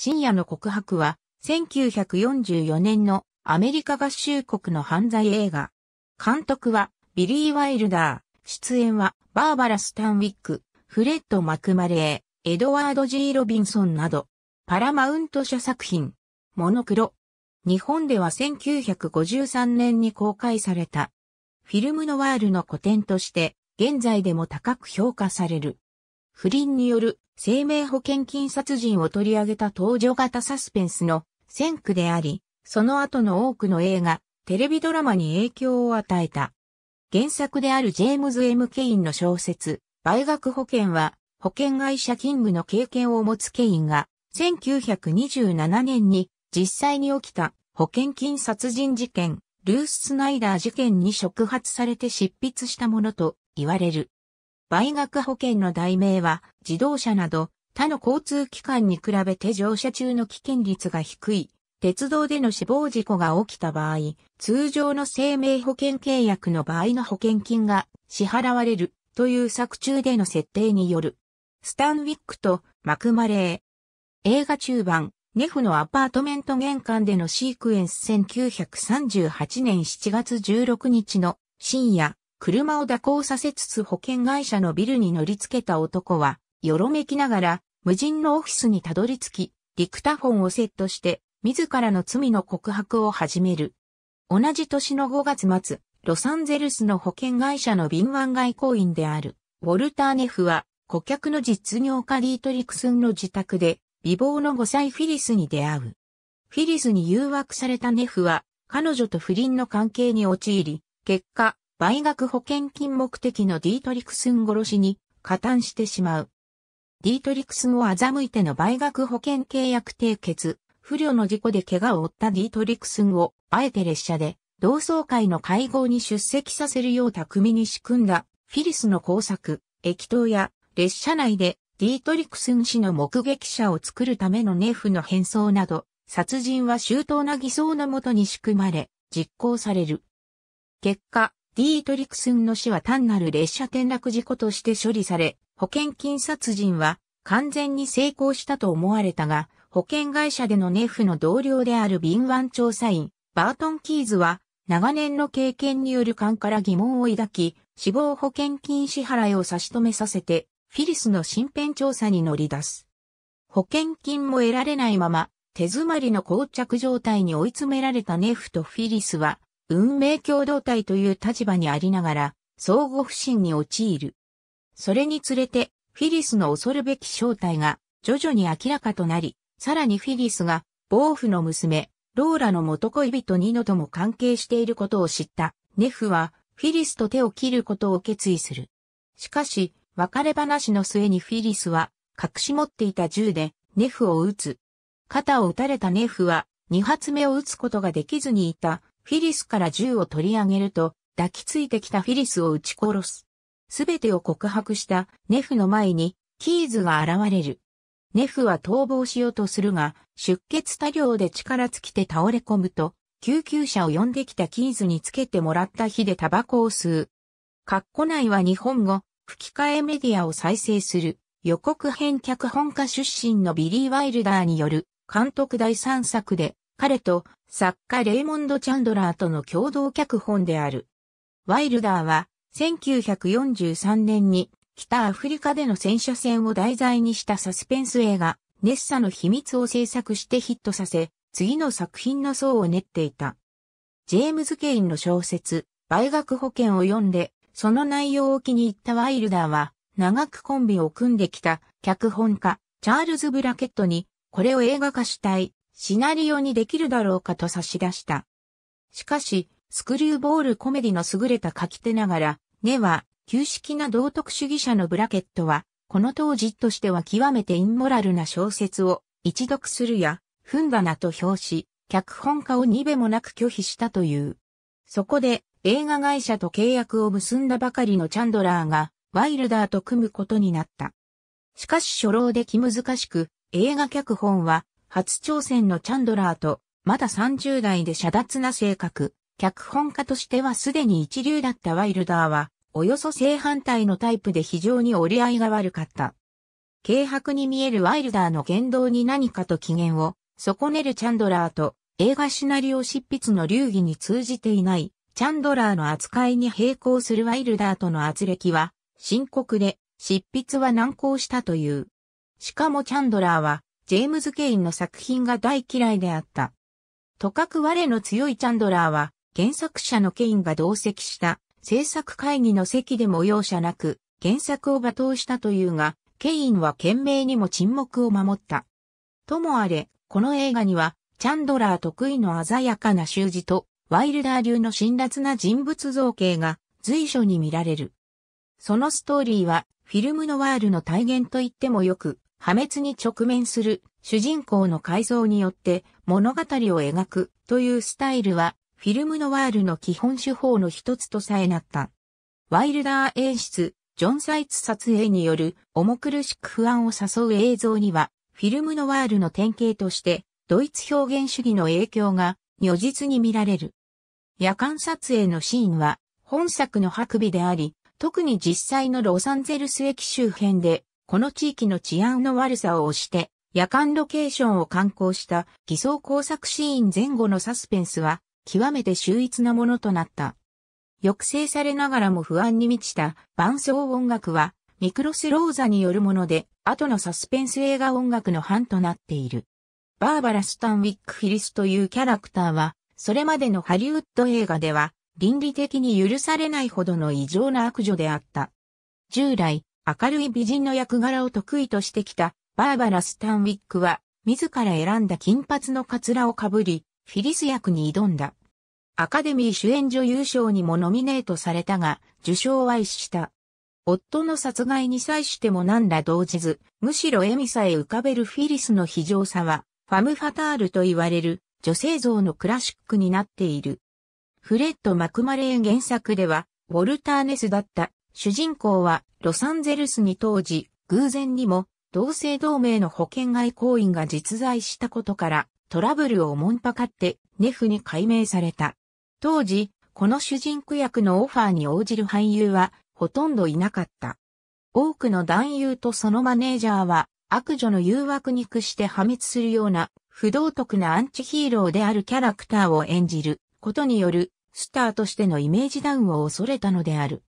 深夜の告白は、1944年のアメリカ合衆国の犯罪映画。監督はビリー・ワイルダー。出演はバーバラ・スタンウィック、フレッド・マクマレー、エドワード・ジー・ロビンソンなど、パラマウント社作品、モノクロ。日本では1953年に公開された。フィルムノワールの古典として、現在でも高く評価される。不倫による生命保険金殺人を取り上げた登場型サスペンスの先駆であり、その後の多くの映画、テレビドラマに影響を与えた。原作であるジェームズ・ M・ ケインの小説、売学保険は、保険会社キングの経験を持つケインが、1927年に実際に起きた保険金殺人事件、ルース・スナイダー事件に触発されて執筆したものと言われる。売額保険の題名は自動車など他の交通機関に比べて乗車中の危険率が低い。鉄道での死亡事故が起きた場合、通常の生命保険契約の場合の保険金が支払われるという作中での設定による。スタンウィックとマクマレー。映画中盤、ネフのアパートメント玄関でのシークエンス1938年7月16日の深夜、車を蛇行させつつ保険会社のビルに乗りつけた男は、よろめきながら、無人のオフィスにたどり着き、リクタフォンをセットして、自らの罪の告白を始める。同じ年の5月末、ロサンゼルスの保険会社の敏腕外交員である、ウォルター・ネフは、顧客の実業家リートリクスンの自宅で、美貌の5歳フィリスに出会う。フィリスに誘惑されたネフは、彼女と不倫の関係に陥り、結果、売額保険金目的のディートリクスン殺しに加担してしまう。ディートリクスンを欺いての売額保険契約締結、不慮の事故で怪我を負ったディートリクスンを、あえて列車で、同窓会の会合に出席させるよう巧みに仕組んだ、フィリスの工作、駅頭や、列車内で、ディートリクスン氏の目撃者を作るためのネフの変装など、殺人は周到な偽装のもとに仕組まれ、実行される。結果、ディートリクスンの死は単なる列車転落事故として処理され、保険金殺人は完全に成功したと思われたが、保険会社でのネフの同僚である敏腕調査員、バートン・キーズは、長年の経験による勘から疑問を抱き、死亡保険金支払いを差し止めさせて、フィリスの身辺調査に乗り出す。保険金も得られないまま、手詰まりの膠着状態に追い詰められたネフとフィリスは、運命共同体という立場にありながら、相互不信に陥る。それにつれて、フィリスの恐るべき正体が徐々に明らかとなり、さらにフィリスが、暴風の娘、ローラの元恋人ニノとも関係していることを知ったネフはフィリスと手を切ることを決意する。しかし、別れ話の末にフィリスは隠し持っていた銃でネフを撃つ。肩を撃たれたネフは二発目を撃つことができずにいたフィリスから銃を取り上げると、抱きついてきたフィリスを撃ち殺す。すべてを告白したネフの前に、キーズが現れる。ネフは逃亡しようとするが、出血多量で力尽きて倒れ込むと、救急車を呼んできたキーズにつけてもらった火でタバコを吸う。カッコ内は日本語、吹き替えメディアを再生する、予告編脚本家出身のビリー・ワイルダーによる、監督第3作で、彼と作家レイモンド・チャンドラーとの共同脚本である。ワイルダーは1943年に北アフリカでの戦車戦を題材にしたサスペンス映画、ネッサの秘密を制作してヒットさせ、次の作品の層を練っていた。ジェームズ・ケインの小説、売学保険を読んで、その内容を気に入ったワイルダーは、長くコンビを組んできた脚本家、チャールズ・ブラケットに、これを映画化したいシナリオにできるだろうかと差し出した。しかし、スクリューボールコメディの優れた書き手ながら、根は、旧式な道徳主義者のブラケットは、この当時としては極めてインモラルな小説を一読するや、踏んだなと評し、脚本家を二べもなく拒否したという。そこで、映画会社と契約を結んだばかりのチャンドラーが、ワイルダーと組むことになった。しかし初老で気難しく、映画脚本は初挑戦のチャンドラーと、まだ30代で遮奪な性格、脚本家としてはすでに一流だったワイルダーは、およそ正反対のタイプで非常に折り合いが悪かった。軽薄に見えるワイルダーの言動に何かと機嫌を損ねるチャンドラーと映画シナリオ執筆の流儀に通じていないチャンドラーの扱いに並行するワイルダーとの圧力は深刻で執筆は難航したという。しかもチャンドラーはジェームズ・ケインの作品が大嫌いであった。とかく我の強いチャンドラーは、原作者のケインが同席した制作会議の席でも容赦なく原作を罵倒したというが、ケインは懸命にも沈黙を守った。ともあれ、この映画には、チャンドラー得意の鮮やかな習字と、ワイルダー流の辛辣な人物造形が随所に見られる。そのストーリーは、フィルムノワールの体現と言ってもよく、破滅に直面する主人公の改造によって物語を描くというスタイルはフィルムノワールの基本手法の一つとさえなった。ワイルダー演出、ジョン・サイツ撮影による重苦しく不安を誘う映像には、フィルムノワールの典型として、ドイツ表現主義の影響が如実に見られる。夜間撮影のシーンは、本作の白尾であり、特に実際のロサンゼルス駅周辺でこの地域の治安の悪さを押して、夜間ロケーションを観光した偽装工作シーン前後のサスペンスは、極めて秀逸なものとなった。抑制されながらも不安に満ちた伴奏音楽は、ミクロスローザによるもので、後のサスペンス映画音楽の版となっている。バーバラ・スタンウィック・ヒリスというキャラクターは、それまでのハリウッド映画では、倫理的に許されないほどの異常な悪女であった。従来、明るい美人の役柄を得意としてきたバーバラ・スタンウィックは自ら選んだ金髪のカツラをかぶり、フィリス役に挑んだ。アカデミー主演女優賞にもノミネートされたが、受賞は一した。夫の殺害に際しても何ら動じず、むしろ笑みさえ浮かべるフィリスの非常さは、ファム・ファタールと言われる女性像のクラシックになっている。フレッド・マクマレーン原作では、ウォルターネスだった主人公はロサンゼルスに当時、偶然にも同姓同名の保険外行員が実在したことからトラブルをもんぱかってネフに改名された。当時、この主人公役のオファーに応じる俳優はほとんどいなかった。多くの男優とそのマネージャーは悪女の誘惑に屈して破滅するような不道徳なアンチヒーローであるキャラクターを演じることによるスターとしてのイメージダウンを恐れたのである。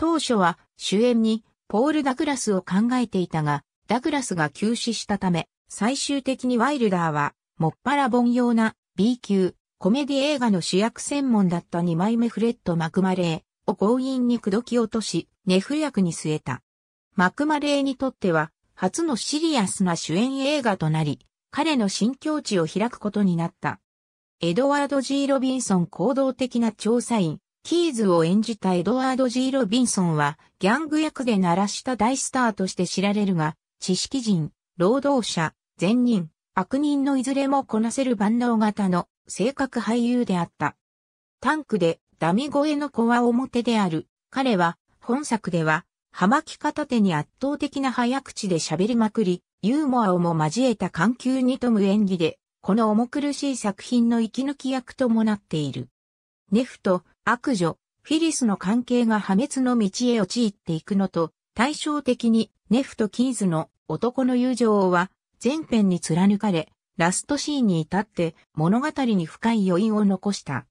当初は主演にポール・ダクラスを考えていたが、ダクラスが急死したため、最終的にワイルダーは、もっぱら凡庸な B 級コメディ映画の主役専門だった2枚目フレッド・マクマレーを強引に口説き落とし、ネフ役に据えた。マクマレーにとっては、初のシリアスな主演映画となり、彼の新境地を開くことになった。エドワード・ G・ ロビンソン行動的な調査員、キーズを演じたエドワード・ジー・ロビンソンは、ギャング役で鳴らした大スターとして知られるが、知識人、労働者、善人、悪人のいずれもこなせる万能型の性格俳優であった。タンクでダミ声の子は表である。彼は、本作では、葉巻片手に圧倒的な早口で喋りまくり、ユーモアをも交えた緩急に富む演技で、この重苦しい作品の息抜き役ともなっている。ネフと悪女、フィリスの関係が破滅の道へ陥っていくのと、対照的にネフとキーズの男の友情は前編に貫かれ、ラストシーンに至って物語に深い余韻を残した。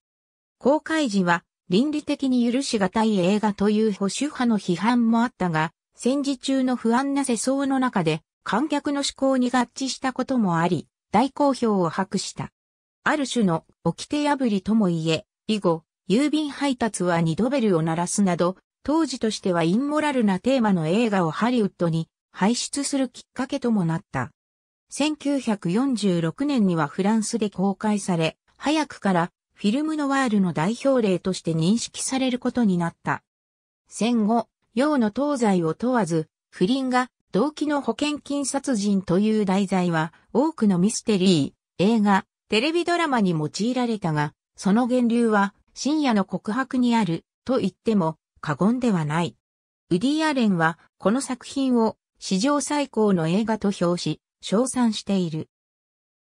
公開時は倫理的に許し難い映画という保守派の批判もあったが、戦時中の不安な世相の中で観客の思考に合致したこともあり、大好評を博した。ある種の掟破りともいえ、以後、郵便配達は二度ベルを鳴らすなど、当時としてはインモラルなテーマの映画をハリウッドに排出するきっかけともなった。1946年にはフランスで公開され、早くからフィルムノワールの代表例として認識されることになった。戦後、洋の東西を問わず、不倫が動機の保険金殺人という題材は多くのミステリー、映画、テレビドラマに用いられたが、その源流は、深夜の告白にある、と言っても過言ではない。ウディ・アレンは、この作品を、史上最高の映画と評し、称賛している。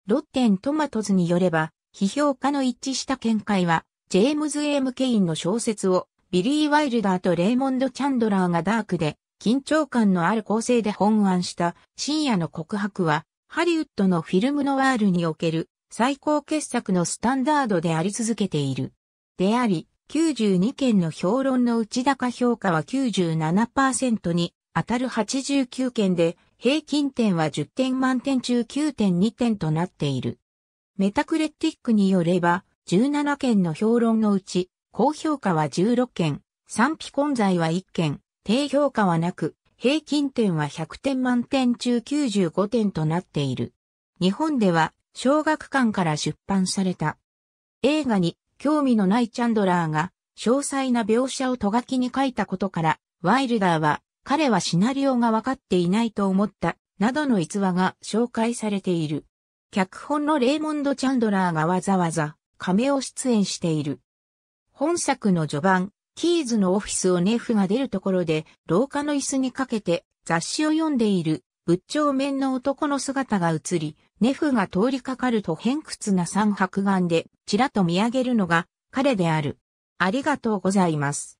ロッテントマトズによれば、批評家の一致した見解は、ジェームズ・エム・ケインの小説を、ビリー・ワイルダーとレイモンド・チャンドラーがダークで、緊張感のある構成で本案した深夜の告白は、ハリウッドのフィルムノワールにおける最高傑作のスタンダードであり続けている。であり、92件の評論の内高評価は97%に当たる89件で、平均点は10点満点中9.2点となっている。メタクレティックによれば、17件の評論のうち、高評価は16件、賛否混在は1件、低評価はなく、平均点は100点満点中95点となっている。日本では小学館から出版された。映画に興味のないチャンドラーが詳細な描写をとがきに書いたことから、ワイルダーは彼はシナリオがわかっていないと思ったなどの逸話が紹介されている。脚本のレイモンド・チャンドラーがわざわざ亀を出演している。本作の序盤、キーズのオフィスをネフが出るところで廊下の椅子にかけて雑誌を読んでいる仏頂面の男の姿が映り、ネフが通りかかると偏屈な三白眼でちらと見上げるのが彼である。ありがとうございます。